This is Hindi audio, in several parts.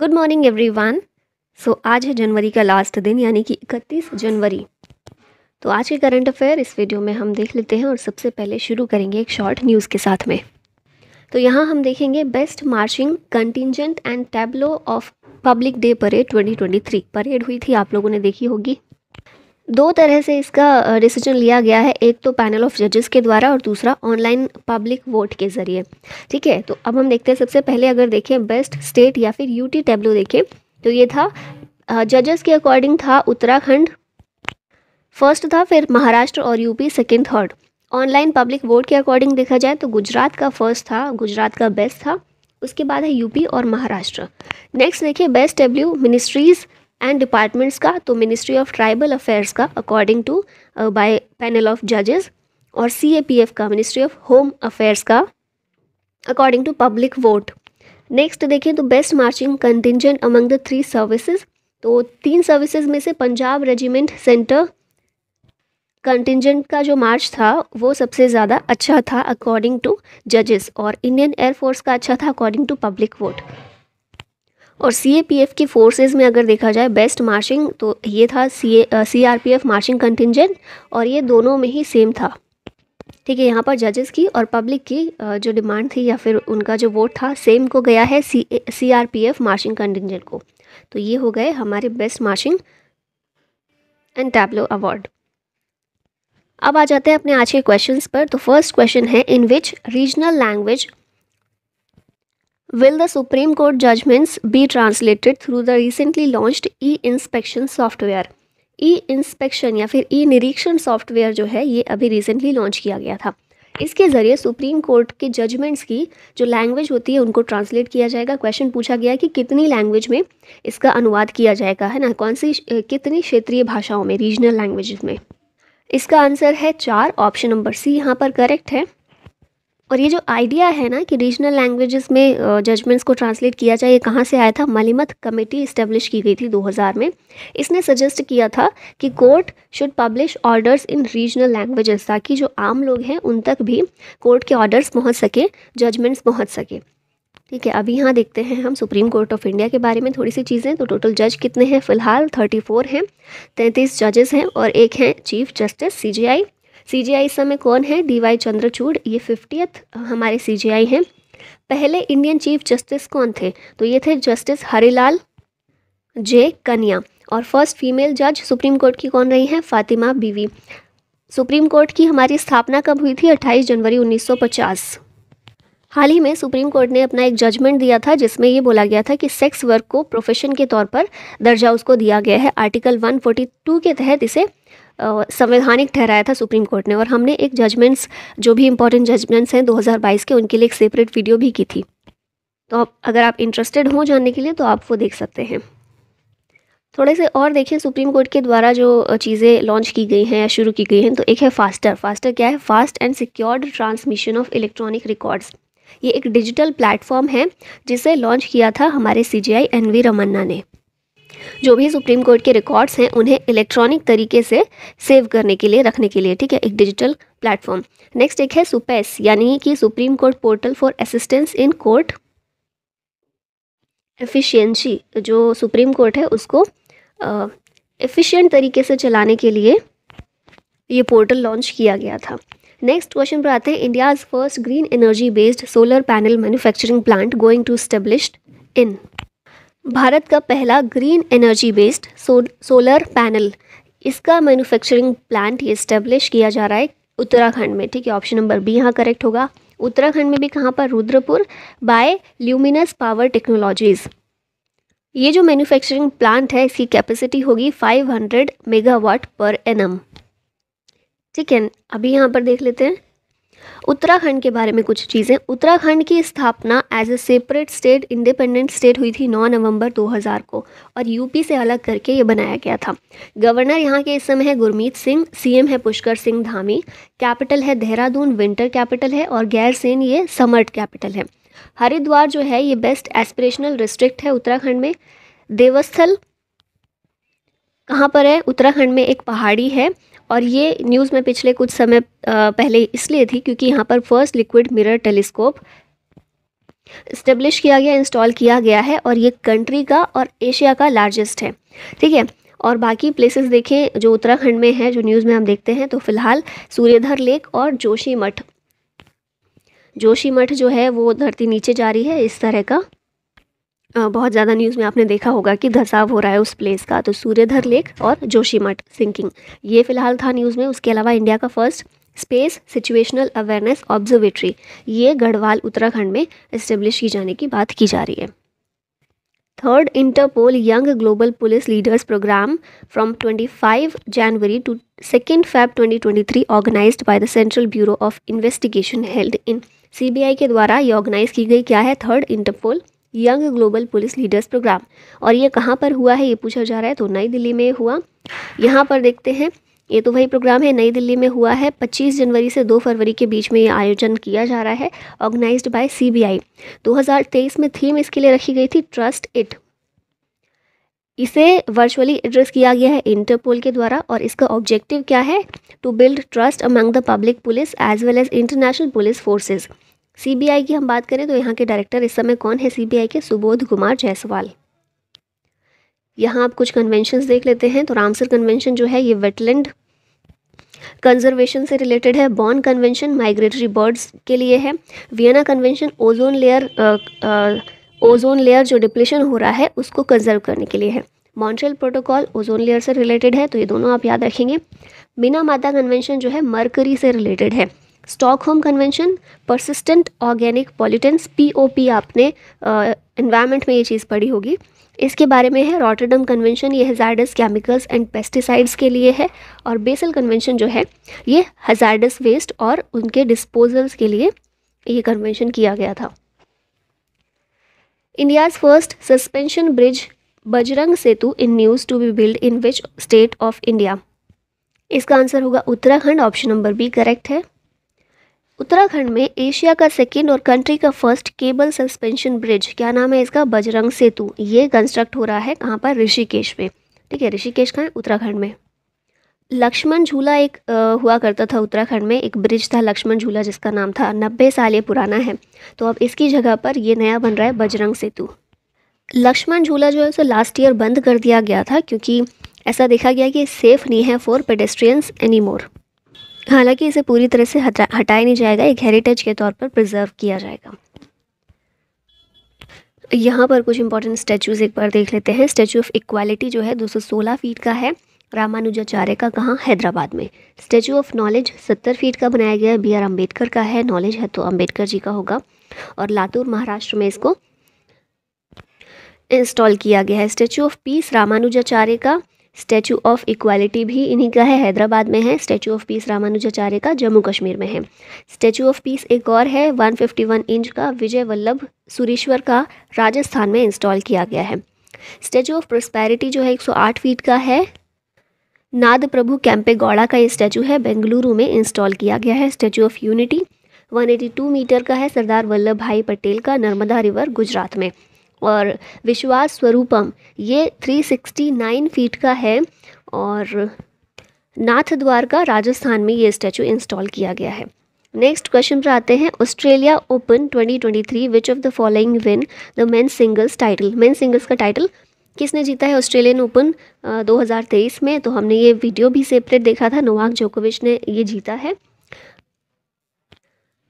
गुड मॉर्निंग एवरीवन सो आज है जनवरी का लास्ट दिन यानी कि 31 जनवरी तो आज के करंट अफेयर इस वीडियो में हम देख लेते हैं और सबसे पहले शुरू करेंगे एक शॉर्ट न्यूज़ के साथ में तो यहाँ हम देखेंगे best marching contingent and tableau of public day parade 2023 parade हुई थी आप लोगों ने देखी होगी दो तरह से इसका डिसीजन लिया गया है एक तो पैनल ऑफ जजेस के द्वारा और दूसरा ऑनलाइन पब्लिक वोट के ज़रिए ठीक है तो अब हम देखते हैं सबसे पहले अगर देखें बेस्ट स्टेट या फिर यूटी टेब्लो देखें तो ये था जजेस के अकॉर्डिंग था उत्तराखंड फर्स्ट था फिर महाराष्ट्र और UP second third online public vote के अकॉर्डिंग देखा जाए तो गुजरात का फर्स्ट था गुजरात का बेस्ट था उसके बाद है यूपी और महाराष्ट्र नेक्स्ट देखिए best W ministries and departments का तो मिनिस्ट्री ऑफ ट्राइबल अफेयर्स का according to by panel of जजेस और सी का मिनिस्ट्री ऑफ होम अफेयर्स का according to public vote next देखें तो best marching contingent among the three services तो तीन सर्विसेज में से पंजाब रेजिमेंट सेंटर कंटिजेंट का जो मार्च था वो सबसे ज़्यादा अच्छा था अकॉर्डिंग टू जजेस और इंडियन एयरफोर्स का अच्छा था अकॉर्डिंग टू पब्लिक वोट और सी की फोर्सेस में अगर देखा जाए बेस्ट मार्शिंग तो ये था सी सीआरपीएफ मार्शिंग कंटिजेंट और ये दोनों में ही सेम था ठीक है यहाँ पर जजेस की और पब्लिक की जो डिमांड थी या फिर उनका जो वोट था सेम को गया है C C R P F marching contingent को तो ये हो गए हमारे best marching and tableau award अब आ जाते हैं अपने आज के क्वेश्चंस पर तो फर्स्ट क्वेश्चन है in which regional language Will the Supreme Court judgments be translated through the recently launched e inspection software? E inspection या फिर ई निरीक्षण सॉफ्टवेयर जो है ये अभी रिसेंटली लॉन्च किया गया था इसके ज़रिए सुप्रीम कोर्ट के जजमेंट्स की जो लैंग्वेज होती है उनको ट्रांसलेट किया जाएगा क्वेश्चन पूछा गया है कि कितनी लैंग्वेज में इसका अनुवाद किया जाएगा है ना कौन सी कितनी क्षेत्रीय भाषाओं में रीजनल लैंग्वेज में इसका आंसर है चार ऑप्शन नंबर सी यहाँ पर करेक्ट है और ये जो आइडिया है ना कि रीजनल लैंग्वेजेस में जजमेंट्स को ट्रांसलेट किया जाए ये कहाँ से आया था मलिमत कमेटी इस्टेब्लिश की गई थी 2000 में इसने सजेस्ट किया था कि court should publish orders in regional languages ताकि जो आम लोग हैं उन तक भी कोर्ट के ऑर्डर्स पहुँच सकें जजमेंट्स पहुँच सके ठीक है अभी यहाँ देखते हैं हम सुप्रीम कोर्ट ऑफ इंडिया के बारे में थोड़ी सी चीज़ें तो टोटल जज कितने हैं फिलहाल थर्टी फोर हैं तैंतीस जजेस हैं और एक हैं चीफ जस्टिस सी सी जी आई इस समय कौन है डी वाई चंद्रचूड़ ये फिफ्टियथ हमारे सी जी आई हैं पहले इंडियन चीफ जस्टिस कौन थे तो ये थे जस्टिस हरिलाल जे कन्या और फर्स्ट फीमेल जज सुप्रीम कोर्ट की कौन रही हैं फातिमा बीवी सुप्रीम कोर्ट की हमारी स्थापना कब हुई थी 28 जनवरी 1950 हाल ही में सुप्रीम कोर्ट ने अपना एक जजमेंट दिया था जिसमें ये बोला गया था कि सेक्स वर्क को प्रोफेशन के तौर पर दर्जा उसको दिया गया है आर्टिकल 142 के तहत इसे संवैधानिक ठहराया था सुप्रीम कोर्ट ने और हमने एक जजमेंट्स जो भी इम्पोर्टेंट जजमेंट्स हैं 2022 के उनके लिए एक सेपरेट वीडियो भी की थी तो आप अगर आप इंटरेस्टेड हों जानने के लिए तो आप वो देख सकते हैं थोड़े से और देखें सुप्रीम कोर्ट के द्वारा जो चीज़ें लॉन्च की गई हैं या शुरू की गई हैं तो एक है फास्टर फास्टर क्या है fast and secured transmission of electronic records ये एक डिजिटल प्लेटफॉर्म है जिसे लॉन्च किया था हमारे सी जी रमन्ना ने जो भी सुप्रीम कोर्ट के रिकॉर्ड्स हैं उन्हें इलेक्ट्रॉनिक तरीके से सेव करने के लिए रखने के लिए ठीक है एक डिजिटल प्लेटफॉर्म नेक्स्ट एक है सुपेस यानी कि Supreme Court portal for assistance in court efficiency जो सुप्रीम कोर्ट है उसको एफिशिएंट तरीके से चलाने के लिए ये पोर्टल लॉन्च किया गया था नेक्स्ट क्वेश्चन पर आते हैं India's first green energy based solar panel manufacturing plant going to established in Bharat का पहला green energy based so, solar panel इसका मैन्युफैक्चरिंग प्लांट इस्टेब्लिश किया जा रहा है उत्तराखंड में ठीक है ऑप्शन नंबर बी यहाँ करेक्ट होगा उत्तराखंड में भी कहाँ पर Rudrapur by Luminous Power Technologies ये जो मैन्युफैक्चरिंग प्लांट है इसकी कैपेसिटी होगी 500 मेगावाट पर एनम ठीक है अभी यहाँ पर देख लेते हैं उत्तराखंड के बारे में कुछ चीज़ें उत्तराखंड की स्थापना as a separate state independent state हुई थी 9 नवंबर 2000 को और यूपी से अलग करके ये बनाया गया था गवर्नर यहाँ के इस समय है गुरमीत सिंह सीएम है पुष्कर सिंह धामी कैपिटल है देहरादून विंटर कैपिटल है और गैरसेन ये समर्ट कैपिटल है हरिद्वार जो है ये बेस्ट एस्पिरेशनल डिस्ट्रिक्ट है उत्तराखंड में देवस्थल कहाँ पर है उत्तराखंड में एक पहाड़ी है और ये न्यूज़ में पिछले कुछ समय पहले इसलिए थी क्योंकि यहाँ पर first liquid mirror telescope establish किया गया इंस्टॉल किया गया है और ये कंट्री का और एशिया का लार्जेस्ट है ठीक है और बाकी प्लेसेस देखें जो उत्तराखंड में है जो न्यूज़ में हम देखते हैं तो फिलहाल सूर्यधर लेक और जोशी मठ जोशी मठ जो है वो धरती नीचे जा रही है इस तरह का बहुत ज़्यादा न्यूज़ में आपने देखा होगा कि धसाव हो रहा है उस प्लेस का तो सूर्यधर लेक और जोशीमठ सिंकिंग ये फिलहाल था न्यूज़ में उसके अलावा इंडिया का first space situational awareness observatory ये गढ़वाल उत्तराखंड में इस्टेब्लिश की जाने की बात की जा रही है third Interpol young global police leaders programme from 25 January to second Feb 2023 organised by the Central Bureau of Investigation held in CBI के द्वारा ये ऑर्गेनाइज की गई क्या है third Interpol young global police leaders programme और ये कहाँ पर हुआ है ये पूछा जा रहा है तो नई दिल्ली में हुआ यहाँ पर देखते हैं ये तो वही प्रोग्राम है नई दिल्ली में हुआ है 25 जनवरी से 2 फरवरी के बीच में ये आयोजन किया जा रहा है ऑर्गेनाइज्ड बाय सीबीआई 2023 में थीम इसके लिए रखी गई थी ट्रस्ट इट इसे वर्चुअली एड्रेस किया गया है इंटरपोल के द्वारा और इसका ऑब्जेक्टिव क्या है to build trust among the public police as well as international police forces CBI की हम बात करें तो यहाँ के डायरेक्टर इस समय कौन है सीबीआई के सुबोध कुमार जायसवाल यहाँ आप कुछ कन्वेंशन देख लेते हैं तो रामसर कन्वेंशन जो है ये वेटलैंड कंजर्वेशन से रिलेटेड है बॉर्न कन्वेंशन माइग्रेटरी बर्ड्स के लिए है Vienna convention ozone layer ozone layer जो डिप्लेशन हो रहा है उसको कंजर्व करने के लिए है मॉन्ट्रियल प्रोटोकॉल ओजोन लेयर से रिलेटेड है तो ये दोनों आप याद रखेंगे मीना माता कन्वेंशन जो है मरकरी से रिलेटेड है Stockholm convention persistent organic pollutants POP आपने इन्वायरमेंट में ये चीज़ पढ़ी होगी इसके बारे में है रॉटरडम कन्वेंशन ये हज़ारडस केमिकल्स एंड पेस्टिसाइड्स के लिए है और बेसल कन्वेंशन जो है ये हज़ारडस वेस्ट और उनके डिस्पोजल्स के लिए ये कन्वेंशन किया गया था India's first suspension bridge Bajrang Setu in news to be build in which state of India इसका आंसर होगा Uttarakhand option number B correct है उत्तराखंड में एशिया का सेकेंड और कंट्री का फर्स्ट केबल सस्पेंशन ब्रिज क्या नाम है इसका बजरंग सेतु ये कंस्ट्रक्ट हो रहा है कहाँ पर ऋषिकेश में ठीक है ऋषिकेश कहाँ उत्तराखंड में लक्ष्मण झूला एक आ, हुआ करता था उत्तराखंड में एक ब्रिज था लक्ष्मण झूला जिसका नाम था नब्बे साल ये पुराना है तो अब इसकी जगह पर ये नया बन रहा है बजरंग सेतु लक्ष्मण झूला जो है उसे लास्ट ईयर बंद कर दिया गया था क्योंकि ऐसा देखा गया कि सेफ़ नहीं है फॉर पेडेस्ट्रियंस एनी मोर हालांकि इसे पूरी तरह से हटा हटाया नहीं जाएगा एक हेरिटेज के तौर पर प्रिजर्व किया जाएगा यहाँ पर कुछ इंपॉर्टेंट स्टैचूज़ एक बार देख लेते हैं स्टैचू ऑफ इक्वालिटी जो है 216 फीट का है रामानुजाचार्य का कहाँ हैदराबाद में स्टैचू ऑफ नॉलेज 70 फीट का बनाया गया है बी आर अम्बेडकर का है नॉलेज है तो अम्बेडकर जी का होगा और लातूर महाराष्ट्र में इसको इंस्टॉल किया गया है स्टैचू ऑफ पीस रामानुजाचार्य का स्टैचू ऑफ इक्वालिटी भी इन्हीं का है हैदराबाद में है स्टैचू ऑफ पीस रामानुजाचार्य का जम्मू कश्मीर में है स्टैचू ऑफ पीस एक और है 151 इंच का विजय वल्लभ सुरेश्वर का राजस्थान में इंस्टॉल किया गया है स्टैचू ऑफ प्रोस्पैरिटी जो है 108 फीट का है नाद प्रभु कैंपे गौड़ा का ये स्टैचू है बेंगलुरु में इंस्टॉल किया गया है स्टैचू ऑफ यूनिटी 182 मीटर का है सरदार वल्लभ भाई पटेल का नर्मदा रिवर गुजरात में और विश्वास स्वरूपम ये 369 फीट का है और नाथ द्वार का राजस्थान में ये स्टैचू इंस्टॉल किया गया है नेक्स्ट क्वेश्चन पर आते हैं Australia open 2023 which of the following win the men singles title men singles का टाइटल किसने जीता है ऑस्ट्रेलियन ओपन 2023 में तो हमने ये वीडियो भी सेपरेट देखा था नोवाक जोकोविच ने ये जीता है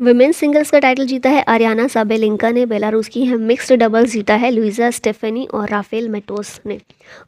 वुमेन सिंगल्स का टाइटल जीता है आर्याना साबेलिंका ने बेलारूस की है मिक्स्ड डबल्स जीता है लुइजा स्टेफनी और राफेल मेटोस ने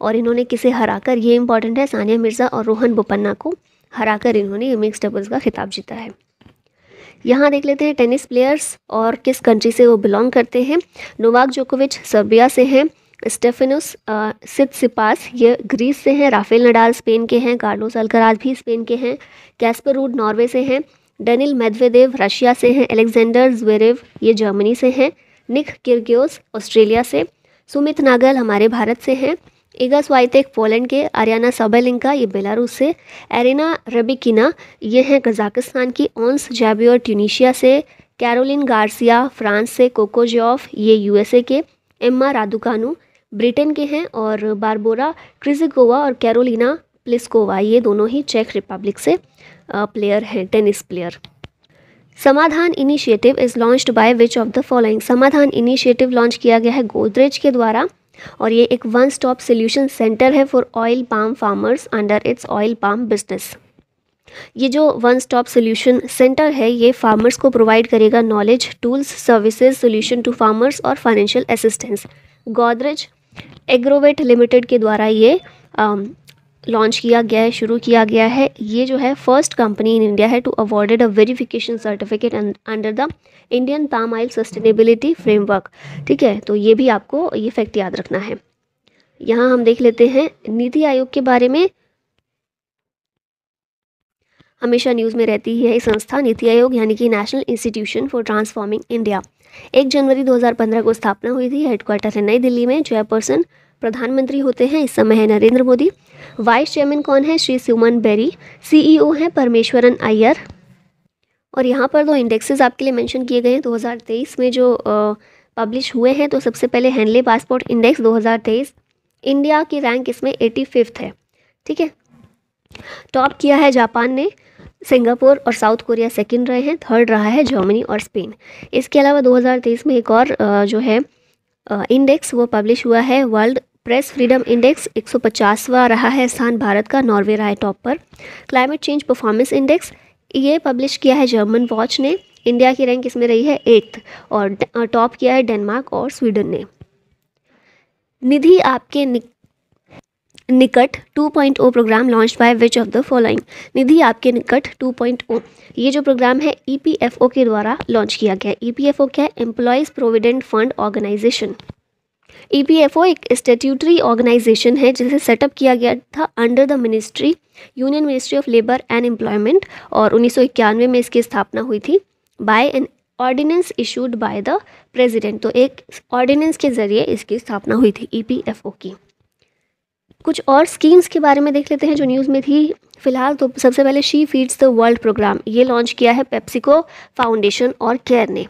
और इन्होंने किसे हराकर ये इंपॉर्टेंट है सानिया मिर्ज़ा और रोहन बोपन्ना को हराकर इन्होंने ये मिक्स डबल्स का खिताब जीता है यहाँ देख लेते हैं टेनिस प्लेयर्स और किस कंट्री से वो बिलोंग करते हैं नोवाक जोकोविच सर्बिया से हैं स्टेफिनस सिद सिपास ये ग्रीस से हैं राफेल नडाल स्पेन के हैं कार्लोस अलकराज भी स्पेन के हैं कैस्पर रूड नॉर्वे से हैं डेनिल मेदवेदेव रशिया से हैं अलेक्जेंडर ज्वेरेव ये जर्मनी से हैं निक किर्ग्योस ऑस्ट्रेलिया से सुमित नागल हमारे भारत से हैं इगा स्वाइतेक पोलैंड के आर्याना सबेलिंका ये बेलारूस से एरिना रबिकिना ये हैं कजाकिस्तान की ओंस जैब्योर ट्यूनिशिया से कैरोलिन गार्सिया फ्रांस से कोको जॉफ ये यूएसए के एम्मा रादुकानू ब्रिटेन के हैं और बारबोरा क्रिजिकोवा और कैरोलिना प्लिसकोवा ये दोनों ही चेक रिपब्लिक से प्लेयर हैं tennis player Samadhan initiative is launched by which of the following Samadhan initiative launch किया गया है गोदरेज के द्वारा और ये एक वन स्टॉप सोल्यूशन सेंटर है for oil palm farmers under its oil palm business ये जो वन स्टॉप सोल्यूशन सेंटर है ये फार्मर्स को प्रोवाइड करेगा knowledge tools services solution to farmers और financial assistance Godrej Agrovet Limited के द्वारा ये um, लॉन्च किया गया है शुरू किया गया है ये जो है फर्स्ट कंपनी इन इंडिया है to awarded a verification certificate under the Indian palm oil sustainability framework ठीक है तो ये भी आपको ये फैक्ट याद रखना है यहाँ हम देख लेते हैं नीति आयोग के बारे में हमेशा न्यूज़ में रहती है संस्था नीति आयोग यानी कि national institution for transforming India एक जनवरी 2015 को स्थापना हुई थी हेडक्वार्टर है नई दिल्ली में चेयरपर्सन प्रधानमंत्री होते हैं इस समय है नरेंद्र मोदी वाइस चेयरमैन कौन है श्री सुमन बेरी सीईओ e हैं परमेश्वरन अय्यर और यहाँ पर दो इंडेक्सेस आपके लिए मेंशन किए गए हैं 2023 में जो पब्लिश हुए हैं तो सबसे पहले हैंडले पासपोर्ट इंडेक्स 2023 इंडिया की रैंक इसमें एटी फिफ्थ है ठीक है टॉप किया है जापान ने सिंगापुर और साउथ कोरिया सेकंड रहे हैं थर्ड रहा है जर्मनी और स्पेन इसके अलावा 2023 में एक और जो है इंडेक्स वो पब्लिश हुआ है वर्ल्ड प्रेस फ्रीडम इंडेक्स 150वां रहा है स्थान भारत का नॉर्वे रहा है टॉप पर क्लाइमेट चेंज परफॉर्मेंस इंडेक्स ये पब्लिश किया है जर्मन वॉच ने इंडिया की रैंक इसमें रही है एट्थ और टॉप किया है डेनमार्क और स्वीडन ने निधि आपके निक, Nikat 2.0 programme launch by which of the following NIDHI Aapke Nikat 2.0 ये जो प्रोग्राम है ई e के द्वारा लॉन्च किया गया ईपीएफओ e क्या है एम्प्लॉयज़ प्रोविडेंट फंड ऑर्गेनाइजेशन ओ e एक स्टेट्यूटरी ऑर्गेनाइजेशन है जिसे सेटअप किया गया था under the ministry union ministry of labour and employment और उन्नीस में इसकी स्थापना हुई थी by an ordinance issued by the president तो एक ऑर्डिनेंस के ज़रिए इसकी स्थापना हुई थी ओ e की कुछ और स्कीम्स के बारे में देख लेते हैं जो न्यूज़ में थी फिलहाल तो सबसे पहले She Feeds the World programme ये लॉन्च किया है पेप्सिको फाउंडेशन और केयर ने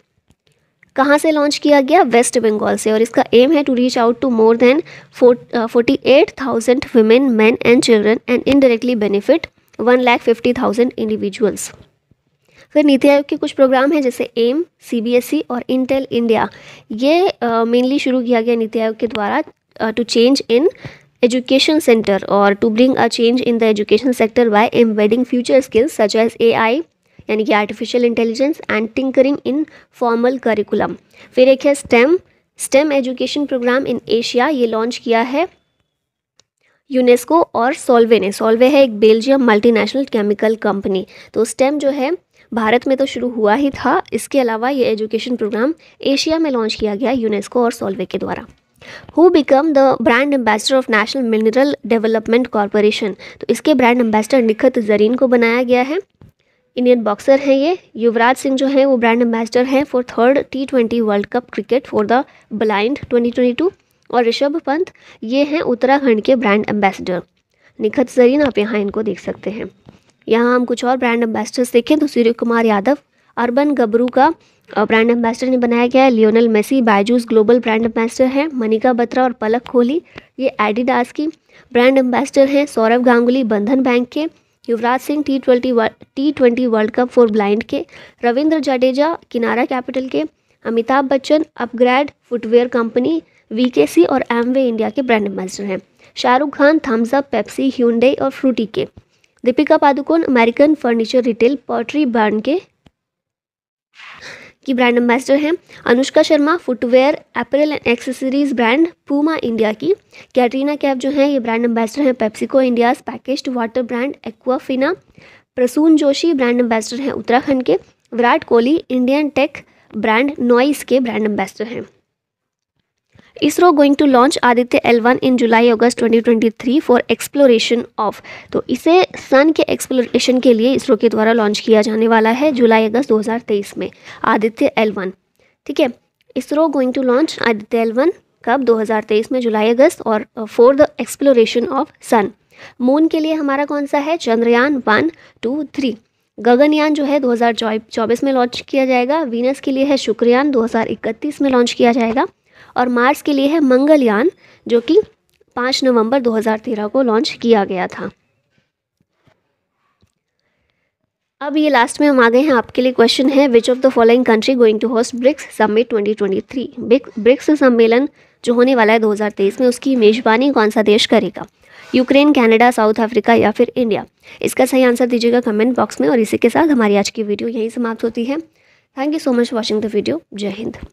कहाँ से लॉन्च किया गया वेस्ट बंगाल से और इसका एम है to reach out to more than forty eight thousand women man and children and indirectly benefit one lakh fifty thousand individuals फिर नीति आयोग के कुछ प्रोग्राम हैं जैसे एम सीबीएसई e और इंटेल इंडिया ये मेनली uh, शुरू किया गया नीति आयोग के द्वारा to change in education centre और to bring a change in the education sector by embedding future skills such as ए आई यानी कि artificial intelligence and tinkering in formal curriculum फिर एक है STEM STEM education programme in Asia ये लॉन्च किया है यूनेस्को और सोल्वे ने सोल्वे है एक बेल्जियम मल्टीनेशनल केमिकल कंपनी तो स्टेम जो है भारत में तो शुरू हुआ ही था इसके अलावा ये एजुकेशन प्रोग्राम एशिया में लॉन्च किया गया यूनेस्को और सोल्वे के द्वारा who become the brand ambassador of National Mineral Development Corporation तो इसके ब्रांड एम्बेसडर निखत जरीन को बनाया गया है इंडियन बॉक्सर हैं ये युवराज सिंह जो हैं वो ब्रांड एम्बेसडर हैं for third T twenty World Cup cricket for the blind 2022 और ऋषभ पंत ये हैं उत्तराखंड के ब्रांड एम्बेसडर निखत जरीन आप यहाँ इनको देख सकते हैं यहाँ हम कुछ और ब्रांड एम्बेसडर्स देखें तो सूर्य कुमार यादव अरबन गबरू का ब्रांड एम्बेसडर ने बनाया गया है Lionel Messi Byju's global brand ambassador हैं मनिका बत्रा और पलक कोहली ये एडिडास की ब्रांड एम्बेसडर हैं सौरभ गांगुली बंधन बैंक के Yuvraj Singh T twenty T twenty World Cup for blind के रविंद्र जडेजा किनारा कैपिटल के Amitabh Bachchan upgrade footwear company VKC और एमवे इंडिया के ब्रांड एम्बेसडर हैं Shahrukh Khan Thums Up Pepsi Hyundai और फ्रूटी के Deepika Padukone American furniture retail Pottery Barn के की ब्रांड एम्बेसडर हैं Anushka Sharma footwear apparel and accessories brand Puma India की कैटरीना कैफ जो हैं ये ब्रांड एम्बेसडर हैं PepsiCo India's packaged water brand Aquafina Prasoon Joshi brand ambassador हैं उत्तराखंड के Virat Kohli Indian tech brand Noise के ब्रांड एम्बेसडर हैं ISRO going to launch Aditya L one in July August 2023 for exploration of तो इसे सन के एक्सप्लोरेशन के लिए इसरो के द्वारा लॉन्च किया जाने वाला है जुलाई अगस्त 2023 में आदित्य एल वन ठीक है ISRO going to launch Aditya L one कब 2023 में जुलाई अगस्त और for the exploration of sun moon के लिए हमारा कौन सा है Chandrayaan one two three Gaganyaan जो है 2024 में लॉन्च किया जाएगा वीनस के लिए है शुक्रयान 2031 में लॉन्च किया जाएगा और मार्स के लिए है मंगलयान जो कि पाँच नवंबर 2013 को लॉन्च किया गया था अब ये लास्ट में हम आ गए हैं आपके लिए क्वेश्चन है which of the following country going to host BRICS summit 2023 BRICS सम्मेलन जो होने वाला है 2023 में उसकी मेज़बानी कौन सा देश करेगा यूक्रेन कनाडा साउथ अफ्रीका या फिर इंडिया इसका सही आंसर दीजिएगा कमेंट बॉक्स में और इसी के साथ हमारी आज की वीडियो यहीं समाप्त होती है thank you so much watching the video जय हिंद